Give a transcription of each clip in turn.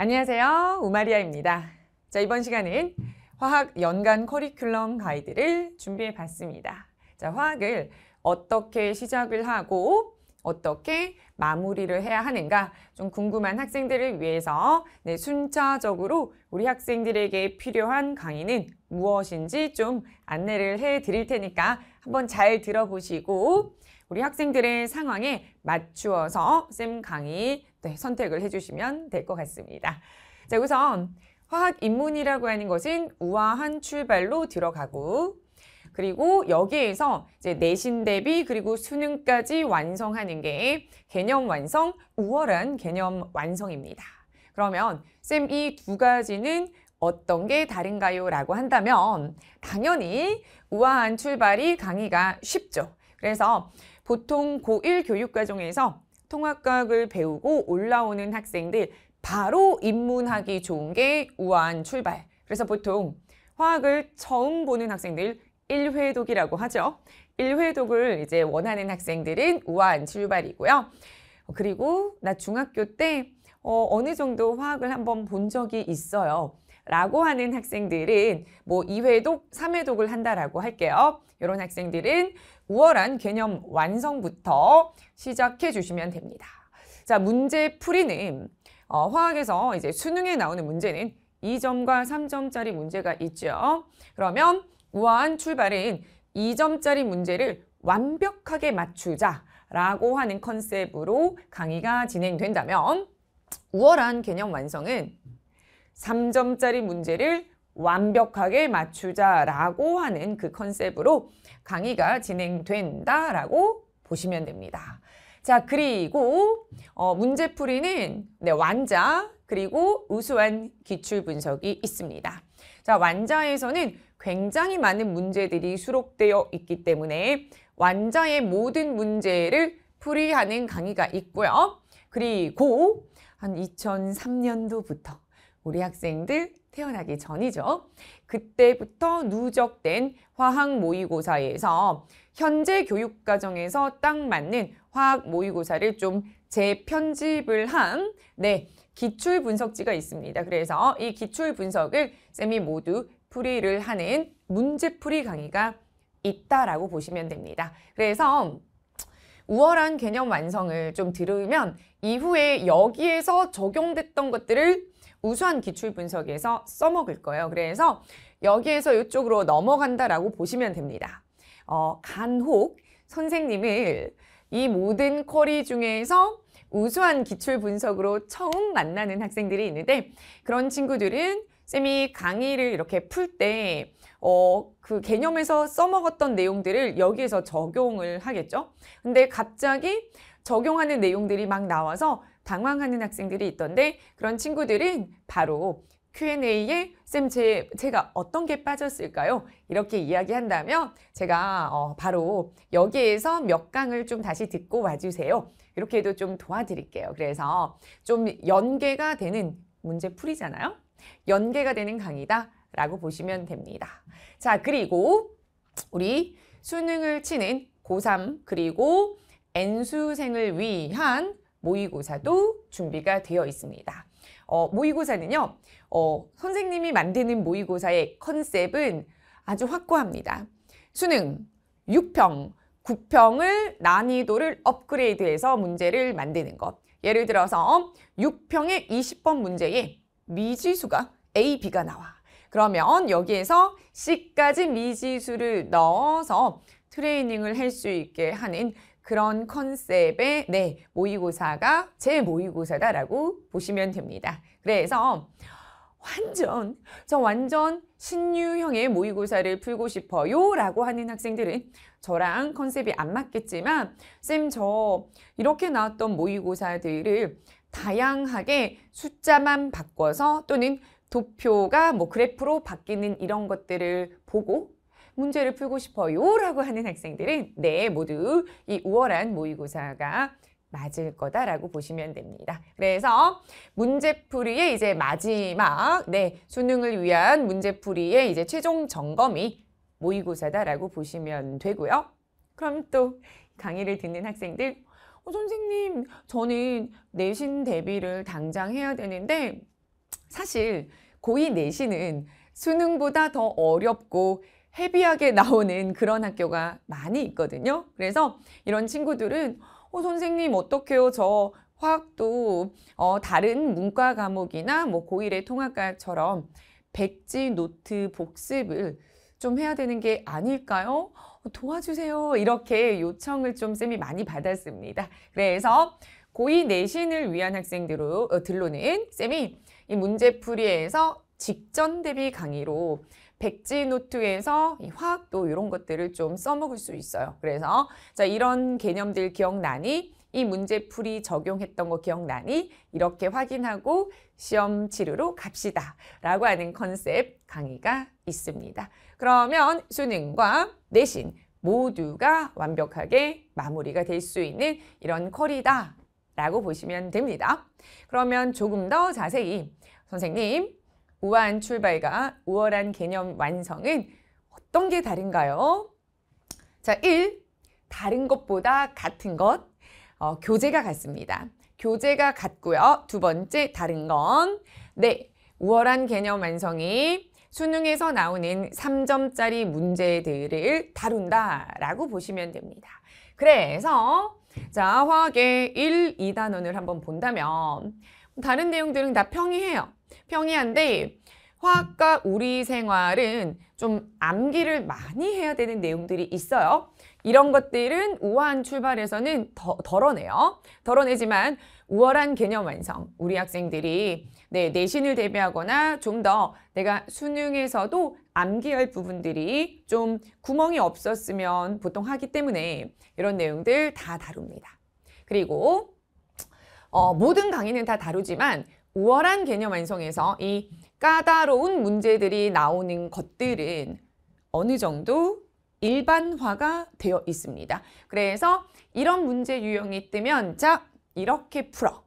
안녕하세요. 우마리아입니다. 자, 이번 시간은 화학 연간 커리큘럼 가이드를 준비해 봤습니다. 자, 화학을 어떻게 시작을 하고 어떻게 마무리를 해야 하는가 좀 궁금한 학생들을 위해서 네, 순차적으로 우리 학생들에게 필요한 강의는 무엇인지 좀 안내를 해 드릴 테니까 한번 잘 들어보시고 우리 학생들의 상황에 맞추어서 쌤 강의 네, 선택을 해주시면 될 것 같습니다. 자, 우선 화학 입문이라고 하는 것은 우아한 출발로 들어가고 그리고 여기에서 이제 내신 대비 그리고 수능까지 완성하는 게 개념 완성, 우월한 개념 완성입니다. 그러면 쌤이 두 가지는 어떤 게 다른가요? 라고 한다면 당연히 우아한 출발이 강의가 쉽죠. 그래서 보통 고1 교육과정에서 통합과학을 배우고 올라오는 학생들 바로 입문하기 좋은 게 우아한 출발. 그래서 보통 화학을 처음 보는 학생들 1회독이라고 하죠. 1회독을 이제 원하는 학생들은 우아한 출발이고요. 그리고 나 중학교 때 어, 어느 정도 화학을 한번 본 적이 있어요. 라고 하는 학생들은 뭐 2회독, 3회독을 한다라고 할게요. 이런 학생들은 우월한 개념 완성부터 시작해 주시면 됩니다. 자, 문제 풀이는 어, 화학에서 이제 수능에 나오는 문제는 2점과 3점짜리 문제가 있죠. 그러면 우아한 출발은 2점짜리 문제를 완벽하게 맞추자라고 하는 컨셉으로 강의가 진행된다면 우월한 개념 완성은 3점짜리 문제를 완벽하게 맞추자라고 하는 그 컨셉으로 강의가 진행된다라고 보시면 됩니다. 자, 그리고 어, 문제풀이는 네, 완자 그리고 우수한 기출 분석이 있습니다. 자, 완자에서는 굉장히 많은 문제들이 수록되어 있기 때문에 완자의 모든 문제를 풀이하는 강의가 있고요. 그리고 한 2003년도부터 우리 학생들 태어나기 전이죠. 그때부터 누적된 화학 모의고사에서 현재 교육과정에서 딱 맞는 화학 모의고사를 좀 재편집을 한 네, 기출 분석지가 있습니다. 그래서 이 기출 분석을 쌤이 모두 풀이를 하는 문제풀이 강의가 있다라고 보시면 됩니다. 그래서 우월한 개념 완성을 좀 들으면 이후에 여기에서 적용됐던 것들을 우수한 기출 분석에서 써먹을 거예요. 그래서 여기에서 이쪽으로 넘어간다라고 보시면 됩니다. 어, 간혹 선생님을 이 모든 쿼리 중에서 우수한 기출 분석으로 처음 만나는 학생들이 있는데 그런 친구들은 쌤이 강의를 이렇게 풀 때 어, 그 개념에서 써먹었던 내용들을 여기에서 적용을 하겠죠. 근데 갑자기 적용하는 내용들이 막 나와서 당황하는 학생들이 있던데 그런 친구들은 바로 Q&A에 쌤 제, 제가 어떤 게 빠졌을까요? 이렇게 이야기한다면 제가 어, 바로 여기에서 몇 강을 좀 다시 듣고 와주세요. 이렇게 도좀 도와드릴게요. 그래서 좀 연계가 되는 문제 풀이잖아요. 연계가 되는 강의다 라고 보시면 됩니다. 자 그리고 우리 수능을 치는 고3 그리고 N수생을 위한 모의고사도 준비가 되어 있습니다. 어, 모의고사는요, 어, 선생님이 만드는 모의고사의 컨셉은 아주 확고합니다. 수능, 6평, 9평을 난이도를 업그레이드해서 문제를 만드는 것. 예를 들어서 6평의 20번 문제에 미지수가 A, B가 나와. 그러면 여기에서 C까지 미지수를 넣어서 트레이닝을 할 수 있게 하는 그런 컨셉의 네, 모의고사가 제 모의고사다라고 보시면 됩니다. 그래서 완전 저 완전 신유형의 모의고사를 풀고 싶어요 라고 하는 학생들은 저랑 컨셉이 안 맞겠지만 쌤 저 이렇게 나왔던 모의고사들을 다양하게 숫자만 바꿔서 또는 도표가 뭐 그래프로 바뀌는 이런 것들을 보고 문제를 풀고 싶어요 라고 하는 학생들은 네 모두 이 우월한 모의고사가 맞을 거다라고 보시면 됩니다. 그래서 문제풀이의 이제 마지막 네 수능을 위한 문제풀이의 이제 최종 점검이 모의고사다라고 보시면 되고요. 그럼 또 강의를 듣는 학생들 어, 선생님 저는 내신 대비를 당장 해야 되는데 사실 고2 내신은 수능보다 더 어렵고 헤비하게 나오는 그런 학교가 많이 있거든요. 그래서 이런 친구들은 어, 선생님 어떡해요저 화학도 어, 다른 문과 과목이나 뭐 고1의 통합과처럼 백지 노트 복습을 좀 해야 되는 게 아닐까요? 도와주세요. 이렇게 요청을 좀 쌤이 많이 받았습니다. 그래서 고2 내신을 위한 학생들로, 어, 들로는 쌤이 이 문제풀이에서 직전 대비 강의로 백지 노트에서 이 화학도 이런 것들을 좀 써먹을 수 있어요. 그래서 자 이런 개념들 기억나니? 이 문제풀이 적용했던 거 기억나니? 이렇게 확인하고 시험 치르러 갑시다. 라고 하는 컨셉 강의가 있습니다. 그러면 수능과 내신 모두가 완벽하게 마무리가 될 수 있는 이런 컬리다 라고 보시면 됩니다. 그러면 조금 더 자세히 선생님 우아한 출발과 우월한 개념 완성은 어떤 게 다른가요? 자, 1. 다른 것보다 같은 것. 어, 교재가 같습니다. 교재가 같고요. 두 번째, 다른 건. 네. 우월한 개념 완성이 수능에서 나오는 3점짜리 문제들을 다룬다라고 보시면 됩니다. 그래서 자 화학의 1, 2단원을 한번 본다면 다른 내용들은 다 평이해요. 평이한데 화학과 우리 생활은 좀 암기를 많이 해야 되는 내용들이 있어요. 이런 것들은 우아한 출발에서는 더, 덜어내요. 덜어내지만 우월한 개념 완성. 우리 학생들이 네, 내신을 대비하거나 좀 더 내가 수능에서도 암기할 부분들이 좀 구멍이 없었으면 보통 하기 때문에 이런 내용들 다 다룹니다. 그리고 어, 모든 강의는 다 다루지만 우월한 개념 완성에서 이 까다로운 문제들이 나오는 것들은 어느 정도 일반화가 되어 있습니다. 그래서 이런 문제 유형이 뜨면 자 이렇게 풀어.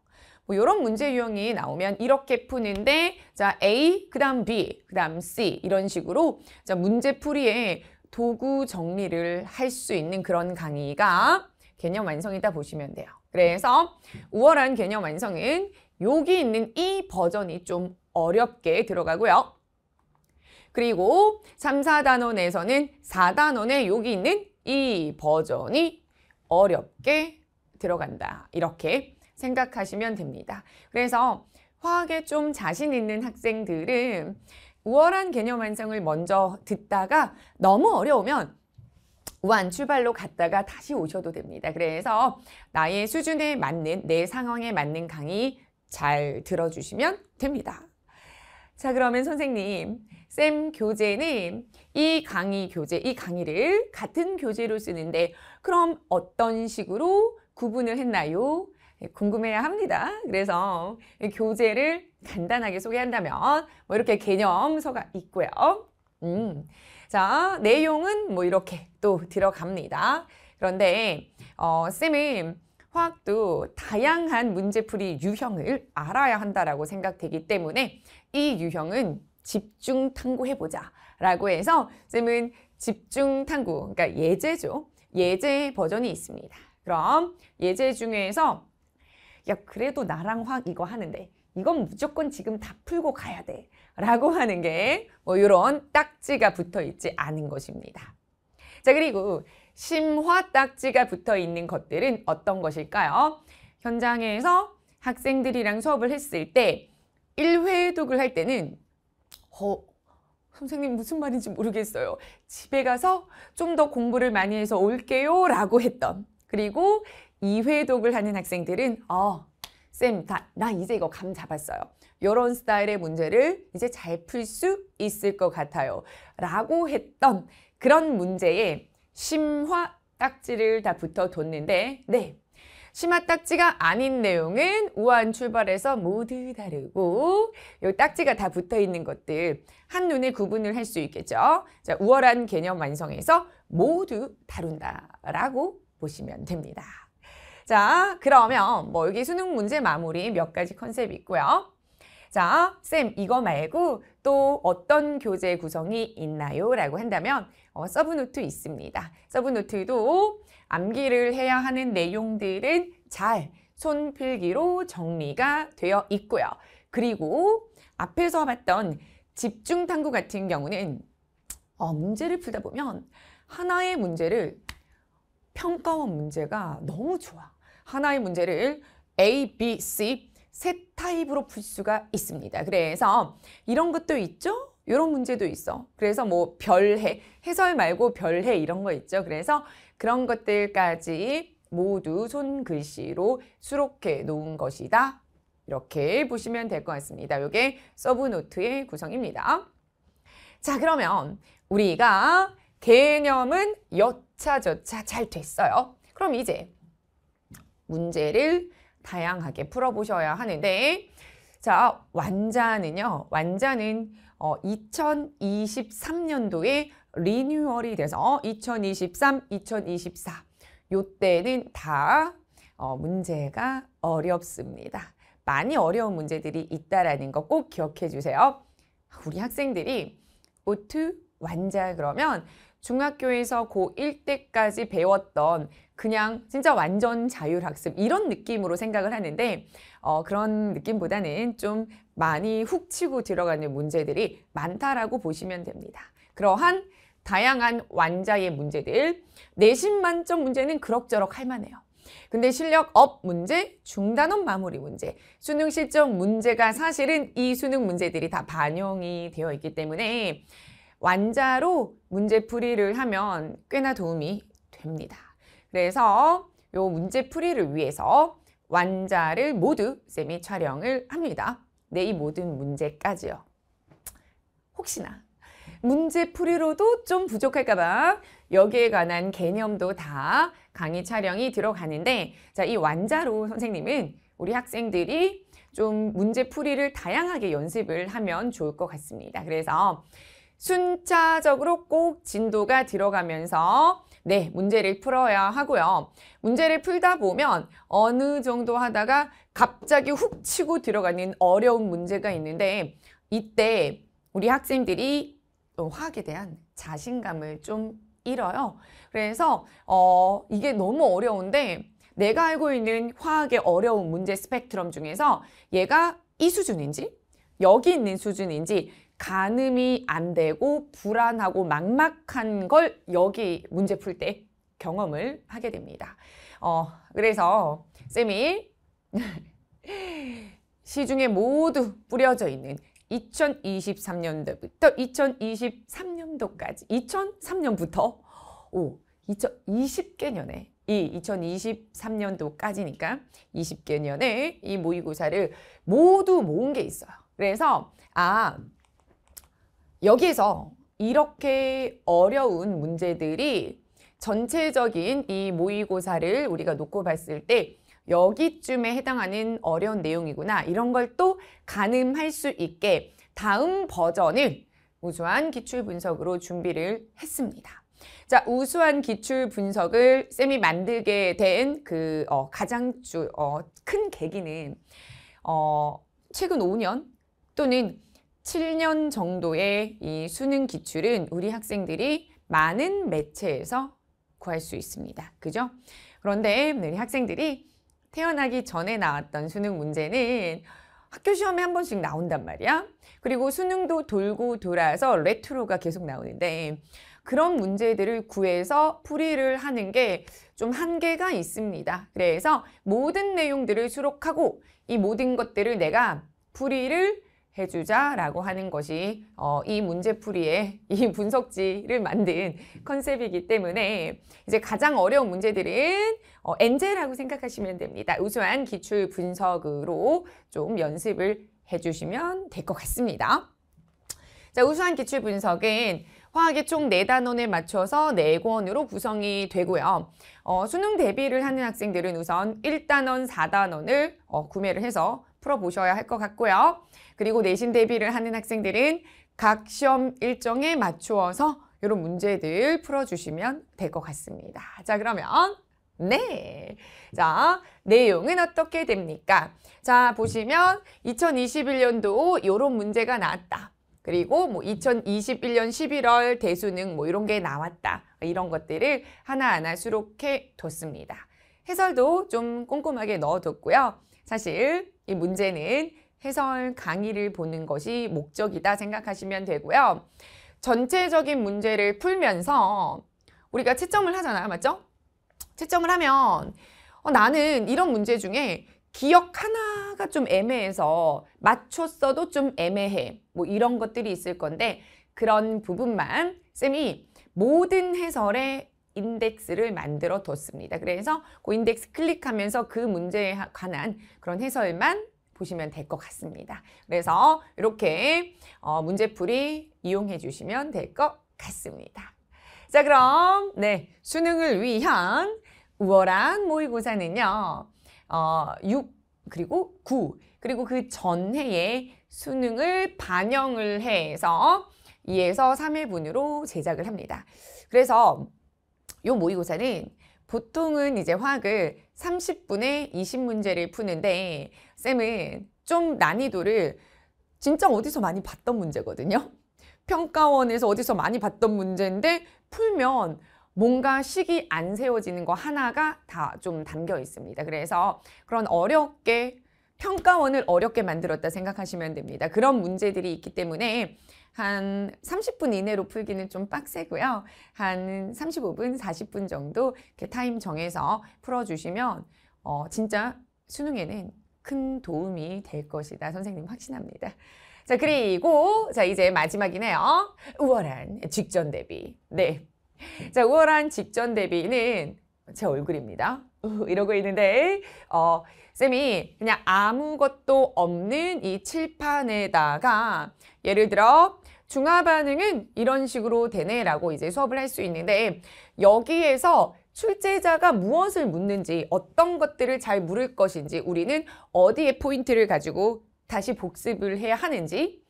뭐 이런 문제 유형이 나오면 이렇게 푸는데 자 A 그다음 B 그다음 C 이런 식으로 자 문제 풀이에 도구 정리를 할 수 있는 그런 강의가 개념 완성이다 보시면 돼요. 그래서 우월한 개념 완성은 여기 있는 이 버전이 좀 어렵게 들어가고요. 그리고 3, 4단원에서는 4단원에 여기 있는 이 버전이 어렵게 들어간다. 이렇게 생각하시면 됩니다. 그래서 화학에 좀 자신 있는 학생들은 우월한 개념 완성을 먼저 듣다가 너무 어려우면 우한 출발로 갔다가 다시 오셔도 됩니다. 그래서 나의 수준에 맞는 내 상황에 맞는 강의 잘 들어주시면 됩니다. 자, 그러면 선생님, 쌤 교재는 이 강의 교재, 이 강의를 같은 교재로 쓰는데 그럼 어떤 식으로 구분을 했나요? 예, 궁금해야 합니다. 그래서 교재를 간단하게 소개한다면 뭐 이렇게 개념서가 있고요. 음. 자, 내용은 뭐 이렇게 또 들어갑니다. 그런데 어, 쌤은 화학도 다양한 문제풀이 유형을 알아야 한다라고 생각되기 때문에 이 유형은 집중 탐구해보자 라고 해서 쌤은 집중 탐구, 그러니까 예제죠. 예제 버전이 있습니다. 그럼 예제 중에서 야 그래도 나랑 화학 이거 하는데 이건 무조건 지금 다 풀고 가야 돼 라고 하는 게뭐 이런 딱지가 붙어 있지 않은 것입니다. 자 그리고 심화 딱지가 붙어 있는 것들은 어떤 것일까요? 현장에서 학생들이랑 수업을 했을 때 1회 독을 할 때는 어, 선생님 무슨 말인지 모르겠어요. 집에 가서 좀 더 공부를 많이 해서 올게요 라고 했던 그리고 2회 독을 하는 학생들은 어, 쌤, 나, 나 이제 이거 감 잡았어요. 이런 스타일의 문제를 이제 잘 풀 수 있을 것 같아요. 라고 했던 그런 문제에 심화 딱지를 다 붙어 뒀는데 네 심화 딱지가 아닌 내용은 우한 출발해서 모두 다르고 요 딱지가 다 붙어 있는 것들 한눈에 구분을 할 수 있겠죠. 자, 우월한 개념 완성에서 모두 다룬다라고 보시면 됩니다. 자, 그러면 뭐 여기 수능 문제 마무리 몇 가지 컨셉이 있고요. 자, 쌤 이거 말고 또 어떤 교재 구성이 있나요? 라고 한다면 어, 서브노트 있습니다. 서브노트도 암기를 해야 하는 내용들은 잘 손필기로 정리가 되어 있고요. 그리고 앞에서 봤던 집중 탐구 같은 경우는 어, 문제를 풀다 보면 하나의 문제를 평가원 문제가 너무 좋아. 하나의 문제를 A, B, C, 세 타입으로 풀 수가 있습니다. 그래서 이런 것도 있죠. 이런 문제도 있어. 그래서 뭐 별해, 해설 말고 별해 이런 거 있죠. 그래서 그런 것들까지 모두 손글씨로 수록해 놓은 것이다. 이렇게 보시면 될 것 같습니다. 이게 서브노트의 구성입니다. 자 그러면 우리가 개념은 여차저차 잘 됐어요. 그럼 이제 문제를 다양하게 풀어보셔야 하는데 자, 완자는요. 완자는 어, 2023년도에 리뉴얼이 돼서 2023, 어, 2024 요때는 다 어, 문제가 어렵습니다. 많이 어려운 문제들이 있다라는 거 꼭 기억해 주세요. 우리 학생들이 오투 완자 그러면 중학교에서 고1 때까지 배웠던 그냥 진짜 완전 자율학습 이런 느낌으로 생각을 하는데 어, 그런 느낌보다는 좀 많이 훅 치고 들어가는 문제들이 많다라고 보시면 됩니다. 그러한 다양한 완자의 문제들, 내신 만점 문제는 그럭저럭 할만해요. 근데 실력 업 문제, 중단원 마무리 문제, 수능 실점 문제가 사실은 이 수능 문제들이 다 반영이 되어 있기 때문에 완자로 문제풀이를 하면 꽤나 도움이 됩니다. 그래서 요 문제 풀이를 위해서 완자를 모두 쌤이 촬영을 합니다. 네, 이 모든 문제까지요. 혹시나 문제 풀이로도 좀 부족할까봐 여기에 관한 개념도 다 강의 촬영이 들어가는데 자, 이 완자로 선생님은 우리 학생들이 좀 문제 풀이를 다양하게 연습을 하면 좋을 것 같습니다. 그래서 순차적으로 꼭 진도가 들어가면서 네, 문제를 풀어야 하고요. 문제를 풀다 보면 어느 정도 하다가 갑자기 훅 치고 들어가는 어려운 문제가 있는데 이때 우리 학생들이 화학에 대한 자신감을 좀 잃어요. 그래서 어, 이게 너무 어려운데 내가 알고 있는 화학의 어려운 문제 스펙트럼 중에서 얘가 이 수준인지 여기 있는 수준인지 가늠이 안 되고 불안하고 막막한 걸 여기 문제 풀 때 경험을 하게 됩니다. 어, 그래서 쌤이 시중에 모두 뿌려져 있는 2023년도부터 2023년도까지 2003년부터 오 2020개년에 이 2023년도까지니까 20개년에 이 모의고사를 모두 모은 게 있어요. 그래서 아 여기에서 이렇게 어려운 문제들이 전체적인 이 모의고사를 우리가 놓고 봤을 때 여기쯤에 해당하는 어려운 내용이구나 이런 걸 또 가늠할 수 있게 다음 버전을 우수한 기출 분석으로 준비를 했습니다. 자, 우수한 기출 분석을 쌤이 만들게 된그 어, 가장 주, 어, 큰 계기는 어, 최근 5년 또는 7년 정도의 이 수능 기출은 우리 학생들이 많은 매체에서 구할 수 있습니다. 그죠? 그런데 우리 학생들이 태어나기 전에 나왔던 수능 문제는 학교 시험에 한 번씩 나온단 말이야. 그리고 수능도 돌고 돌아서 레트로가 계속 나오는데 그런 문제들을 구해서 풀이를 하는 게 좀 한계가 있습니다. 그래서 모든 내용들을 수록하고 이 모든 것들을 내가 풀이를 해주자라고 하는 것이 어, 이 문제풀이의 이 분석지를 만든 컨셉이기 때문에 이제 가장 어려운 문제들은 어, 엔젤라고 생각하시면 됩니다. 우수한 기출 분석으로 좀 연습을 해주시면 될 것 같습니다. 자, 우수한 기출 분석은 화학의 총 네단원에 맞춰서 네권으로 구성이 되고요. 어, 수능 대비를 하는 학생들은 우선 일단원사단원을 어, 구매를 해서 풀어보셔야 할 것 같고요. 그리고 내신 대비를 하는 학생들은 각 시험 일정에 맞추어서 이런 문제들 풀어주시면 될 것 같습니다. 자, 그러면 네. 자, 내용은 어떻게 됩니까? 자, 보시면 2021년도 이런 문제가 나왔다. 그리고 뭐 2021년 11월 대수능 뭐 이런 게 나왔다. 이런 것들을 하나하나 수록해 뒀습니다. 해설도 좀 꼼꼼하게 넣어뒀고요. 사실 이 문제는 해설 강의를 보는 것이 목적이다 생각하시면 되고요. 전체적인 문제를 풀면서 우리가 채점을 하잖아요. 맞죠? 채점을 하면 어, 나는 이런 문제 중에 기억 하나가 좀 애매해서 맞췄어도 좀 애매해. 뭐 이런 것들이 있을 건데 그런 부분만 쌤이 모든 해설에 인덱스를 만들어 뒀습니다. 그래서 그 인덱스 클릭하면서 그 문제에 관한 그런 해설만 보시면 될 것 같습니다. 그래서 이렇게 어, 문제풀이 이용해 주시면 될 것 같습니다. 자 그럼 네 수능을 위한 우월한 모의고사는요. 어, 6 그리고 9 그리고 그 전해에 수능을 반영을 해서 2에서 3회분으로 제작을 합니다. 그래서 요 모의고사는 보통은 이제 화학을 30분에 20문제를 푸는데 쌤은 좀 난이도를 진짜 어디서 많이 봤던 문제거든요. 평가원에서 어디서 많이 봤던 문제인데 풀면 뭔가 식이 안 세워지는 거 하나가 다 좀 담겨 있습니다. 그래서 그런 어렵게 평가원을 어렵게 만들었다 생각하시면 됩니다. 그런 문제들이 있기 때문에 한 30분 이내로 풀기는 좀 빡세고요. 한 35분, 40분 정도 이렇게 타임 정해서 풀어주시면 어, 진짜 수능에는 큰 도움이 될 것이다. 선생님 확신합니다. 자, 그리고 자 이제 마지막이네요. 우월한 직전 대비. 네. 자, 우월한 직전 대비는 제 얼굴입니다. 이러고 있는데 어, 쌤이 그냥 아무것도 없는 이 칠판에다가 예를 들어 중화 반응은 이런 식으로 되네라고 이제 수업을 할 수 있는데 여기에서 출제자가 무엇을 묻는지 어떤 것들을 잘 물을 것인지 우리는 어디에 포인트를 가지고 다시 복습을 해야 하는지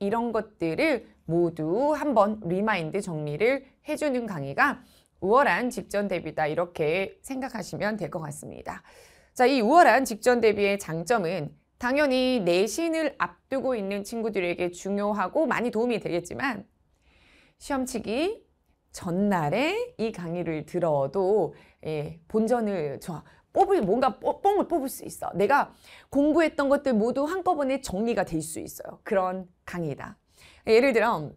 이런 것들을 모두 한번 리마인드 정리를 해주는 강의가 우월한 직전 대비다 이렇게 생각하시면 될 것 같습니다. 자, 이 우월한 직전 대비의 장점은 당연히 내신을 앞두고 있는 친구들에게 중요하고 많이 도움이 되겠지만 시험치기 전날에 이 강의를 들어도 예, 본전을 저 뽑을 뭔가 뽕을 뽑을 수 있어. 내가 공부했던 것들 모두 한꺼번에 정리가 될 수 있어요. 그런 강의다. 예를 들어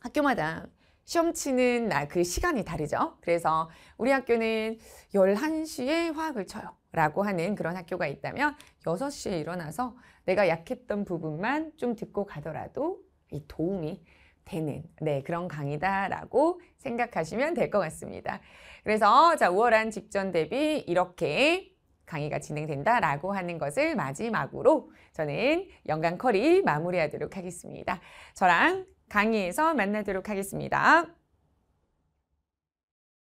학교마다 시험 치는 날그 시간이 다르죠. 그래서 우리 학교는 1 1 시에 화학을 쳐요. 라고 하는 그런 학교가 있다면 6시에 일어나서 내가 약했던 부분만 좀 듣고 가더라도 이 도움이 되는 네 그런 강의다라고 생각하시면 될 것 같습니다. 그래서 자 우월한 직전 대비 이렇게 강의가 진행된다라고 하는 것을 마지막으로 저는 연간 커리 마무리하도록 하겠습니다. 저랑 강의에서 만나도록 하겠습니다.